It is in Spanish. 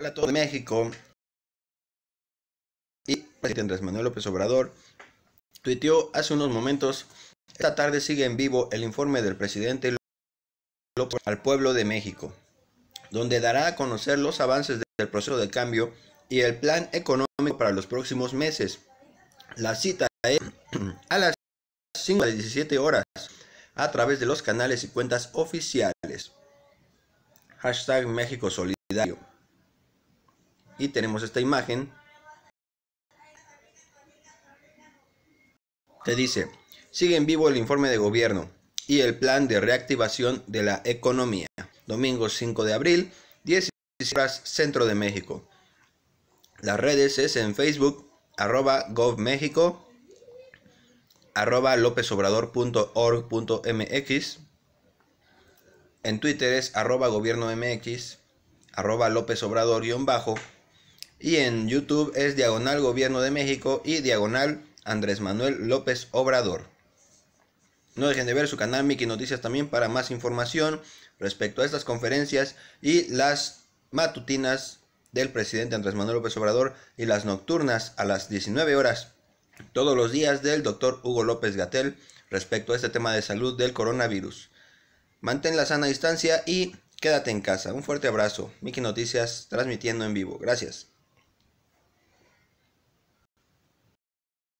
Hola a de México. Y presidente Andrés Manuel López Obrador tuiteó hace unos momentos, esta tarde sigue en vivo el informe del presidente López al pueblo de México, donde dará a conocer los avances del proceso de cambio y el plan económico para los próximos meses. La cita es a las 5 de 17 horas a través de los canales y cuentas oficiales. Hashtag México Solidario y tenemos esta imagen te dice, sigue en vivo el informe de gobierno y el plan de reactivación de la economía. Domingo 5 de abril, 10 horas, Centro de México. Las redes es en Facebook, arroba GovMéxico, arroba lópezobrador.org.mx. En Twitter es arroba gobierno mx, arroba lópezobrador-bajo. Y en YouTube es Diagonal Gobierno de México y Diagonal Andrés Manuel López Obrador. No dejen de ver su canal Miki Noticias también para más información respecto a estas conferencias y las matutinas del presidente Andrés Manuel López Obrador y las nocturnas a las 19 horas todos los días del doctor Hugo López Gatel respecto a este tema de salud del coronavirus. Mantén la sana distancia y quédate en casa. Un fuerte abrazo. Miki Noticias transmitiendo en vivo. Gracias.